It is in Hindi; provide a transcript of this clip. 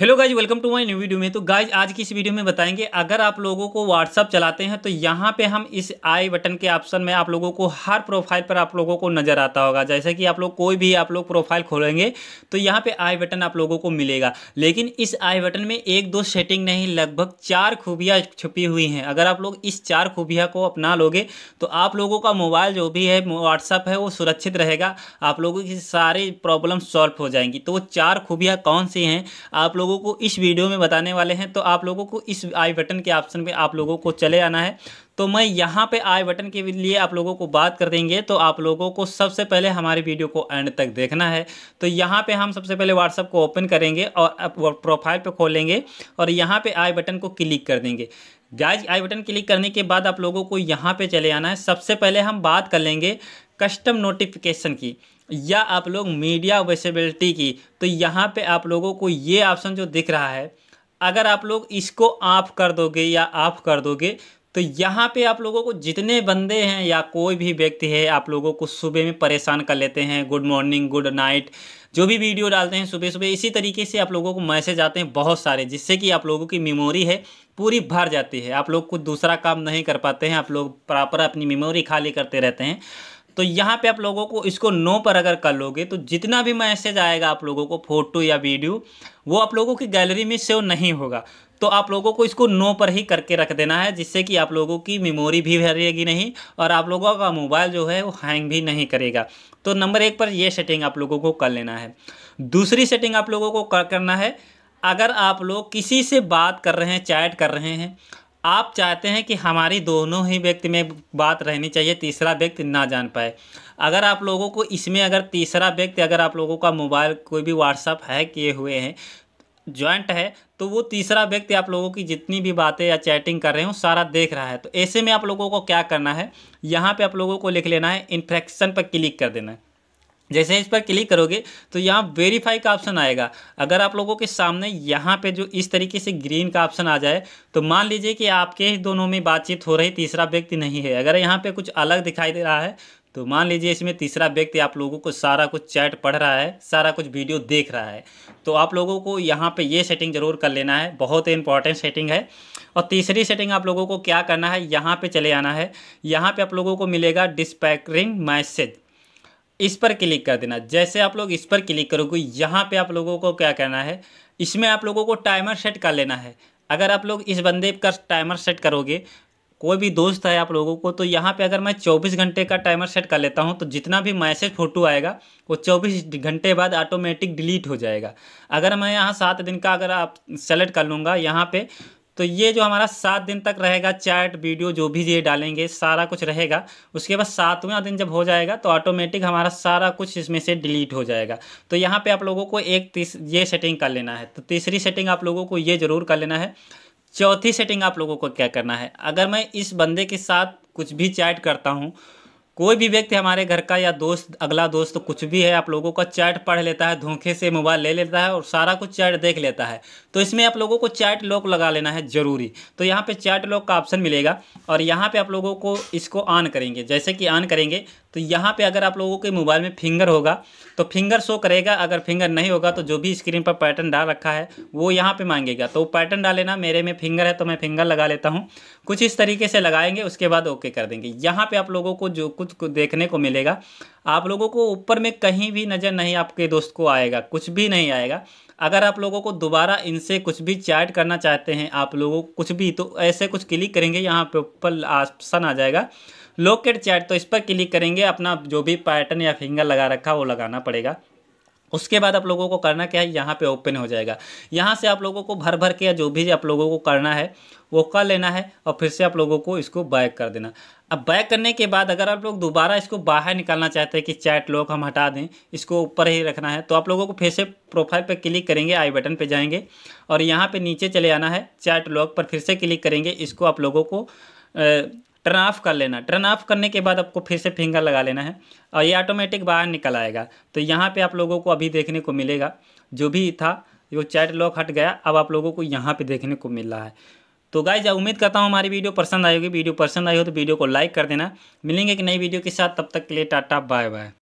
hello guys welcome to my new video में तो गाइज आज की इस वीडियो में बताएंगे अगर आप लोगों को व्हाट्सअप चलाते हैं तो यहाँ पे हम इस आई बटन के ऑप्शन में आप लोगों को हर प्रोफाइल पर आप लोगों को नज़र आता होगा जैसे कि आप लोग कोई भी आप लोग प्रोफाइल खोलेंगे तो यहाँ पे आई बटन आप लोगों को मिलेगा लेकिन इस आई बटन में एक दो सेटिंग नहीं लगभग चार खूबियाँ छुपी हुई हैं अगर आप लोग इस चार खूबियाँ को अपना लोगे तो आप लोगों का मोबाइल जो भी है व्हाट्सअप है वो सुरक्षित रहेगा आप लोगों की सारी प्रॉब्लम सॉल्व हो जाएंगी तो वो चार खूबियाँ कौन सी हैं आप लोग लोगों को इस वीडियो में बताने वाले हैं तो आप लोगों को इस आई बटन के ऑप्शन पे आप लोगों को चले आना है तो मैं यहाँ पे आई बटन के लिए आप लोगों को बात कर देंगे तो आप लोगों को सबसे पहले हमारे वीडियो को एंड तक देखना है तो यहाँ पे हम सबसे पहले व्हाट्सअप को ओपन करेंगे और प्रोफाइल पे खोलेंगे और यहाँ पे आई बटन को क्लिक कर देंगे गाइज आई बटन क्लिक करने के बाद आप लोगों को यहाँ पे चले आना है सबसे पहले हम बात कर लेंगे कस्टम नोटिफिकेशन की या आप लोग मीडिया अवेसेबिलिटी की तो यहाँ पे आप लोगों को ये ऑप्शन जो दिख रहा है अगर आप लोग इसको ऑफ कर दोगे या ऑफ कर दोगे तो यहाँ पे आप लोगों को जितने बंदे हैं या कोई भी व्यक्ति है आप लोगों को सुबह में परेशान कर लेते हैं गुड मॉर्निंग गुड नाइट जो भी वीडियो डालते हैं सुबह सुबह इसी तरीके से आप लोगों को मैसेज आते हैं बहुत सारे जिससे कि आप लोगों की मेमोरी है पूरी भर जाती है आप लोग कुछ दूसरा काम नहीं कर पाते हैं आप लोग प्रॉपर अपनी मेमोरी खाली करते रहते हैं तो यहाँ पे आप लोगों को इसको नो पर अगर कर लोगे तो जितना भी मैसेज आएगा आप लोगों को फोटो या वीडियो वो आप लोगों की गैलरी में सेव नहीं होगा तो आप लोगों को इसको नो पर ही करके रख देना है जिससे कि आप लोगों की मेमोरी भी भरेगी नहीं और आप लोगों का मोबाइल जो है वो हैंग भी नहीं करेगा तो नंबर एक पर यह सेटिंग आप लोगों को कर लेना है दूसरी सेटिंग आप लोगों को करना है अगर आप लोग किसी से बात कर रहे हैं चैट कर रहे हैं आप चाहते हैं कि हमारी दोनों ही व्यक्ति में बात रहनी चाहिए तीसरा व्यक्ति ना जान पाए अगर आप लोगों को इसमें अगर तीसरा व्यक्ति अगर आप लोगों का मोबाइल कोई भी व्हाट्सअप है किए हुए हैं ज्वाइंट है तो वो तीसरा व्यक्ति आप लोगों की जितनी भी बातें या चैटिंग कर रहे हो सारा देख रहा है तो ऐसे में आप लोगों को क्या करना है यहाँ पे आप लोगों को लिख लेना है इन्फ्रेक्शन पर क्लिक कर देना है जैसे इस पर क्लिक करोगे तो यहाँ वेरीफाई का ऑप्शन आएगा अगर आप लोगों के सामने यहाँ पे जो इस तरीके से ग्रीन का ऑप्शन आ जाए तो मान लीजिए कि आपके ही दोनों में बातचीत हो रही तीसरा व्यक्ति नहीं है अगर यहाँ पे कुछ अलग दिखाई दे रहा है तो मान लीजिए इसमें तीसरा व्यक्ति आप लोगों को सारा कुछ चैट पढ़ रहा है सारा कुछ वीडियो देख रहा है तो आप लोगों को यहाँ पे ये सेटिंग ज़रूर कर लेना है बहुत ही इंपॉर्टेंट सेटिंग है और तीसरी सेटिंग आप लोगों को क्या करना है यहाँ पे चले आना है यहाँ पे आप लोगों को मिलेगा डिस्पैकरिंग मैसेज इस पर क्लिक कर देना जैसे आप लोग इस पर क्लिक करोगे यहाँ पे आप लोगों को क्या करना है इसमें आप लोगों को टाइमर सेट कर लेना है अगर आप लोग इस बंदे का टाइमर सेट करोगे कोई भी दोस्त है आप लोगों को तो यहाँ पे अगर मैं 24 घंटे का टाइमर सेट कर लेता हूँ तो जितना भी मैसेज फ़ोटो आएगा वो 24 घंटे बाद ऑटोमेटिक डिलीट हो जाएगा अगर मैं यहाँ सात दिन का अगर आप सेलेक्ट कर लूँगा यहाँ पे तो ये जो हमारा सात दिन तक रहेगा चैट वीडियो जो भी ये डालेंगे सारा कुछ रहेगा उसके बाद सातवें दिन जब हो जाएगा तो ऑटोमेटिक हमारा सारा कुछ इसमें से डिलीट हो जाएगा तो यहाँ पर आप लोगों को एक तीस ये सेटिंग कर लेना है तो तीसरी सेटिंग आप लोगों को ये ज़रूर कर लेना है चौथी सेटिंग आप लोगों को क्या करना है अगर मैं इस बंदे के साथ कुछ भी चैट करता हूँ कोई भी व्यक्ति हमारे घर का या दोस्त अगला दोस्त तो कुछ भी है आप लोगों का चैट पढ़ लेता है धोखे से मोबाइल ले लेता है और सारा कुछ चैट देख लेता है तो इसमें आप लोगों को चैट लॉक लगा लेना है ज़रूरी तो यहाँ पे चैट लॉक का ऑप्शन मिलेगा और यहाँ पे आप लोगों को इसको ऑन करेंगे जैसे कि ऑन करेंगे तो यहाँ पर अगर आप लोगों के मोबाइल में फिंगर होगा तो फिंगर शो करेगा अगर फिंगर नहीं होगा तो जो भी स्क्रीन पर पैटर्न डाल रखा है वो यहाँ पर मांगेगा तो पैटर्न डालेना मेरे में फिंगर है तो मैं फिंगर लगा लेता हूँ कुछ इस तरीके से लगाएंगे उसके बाद ओके कर देंगे यहाँ पर आप लोगों को जो कुछ कुछ देखने को मिलेगा आप लोगों को ऊपर में कहीं भी नज़र नहीं आपके दोस्त को आएगा कुछ भी नहीं आएगा अगर आप लोगों को दोबारा इनसे कुछ भी चैट करना चाहते हैं आप लोगों कुछ भी तो ऐसे कुछ क्लिक करेंगे यहाँ पे ऊपर ऑप्शन आ जाएगा लोकेट चैट तो इस पर क्लिक करेंगे अपना जो भी पैटर्न या फिंगर लगा रखा वो लगाना पड़ेगा उसके बाद आप लोगों को करना क्या है यहाँ पे ओपन हो जाएगा यहाँ से आप लोगों को भर भर के जो भी आप लोगों को करना है वो कर लेना है और फिर से आप लोगों को इसको बैक कर देना अब बैक करने के बाद अगर आप लोग दोबारा इसको बाहर निकालना चाहते हैं कि चैट लोग हम हटा दें इसको ऊपर ही रखना है तो आप लोगों को फिर से प्रोफाइल पर क्लिक करेंगे आई बटन पर जाएंगे और यहाँ पर नीचे चले आना है चैट लॉक पर फिर से क्लिक करेंगे इसको आप लोगों को टर्न ऑफ कर लेना टर्न ऑफ करने के बाद आपको फिर से फिंगर लगा लेना है और ये ऑटोमेटिक बाहर निकल आएगा तो यहाँ पे आप लोगों को अभी देखने को मिलेगा जो भी था वो चैट लॉक हट गया अब आप लोगों को यहाँ पे देखने को मिल रहा है तो गाइज उम्मीद करता हूँ हमारी वीडियो पसंद आएगी वीडियो पसंद आई हो तो वीडियो को लाइक कर देना मिलेंगे एक नई वीडियो के साथ तब तक के लिए टाटा बाय बाय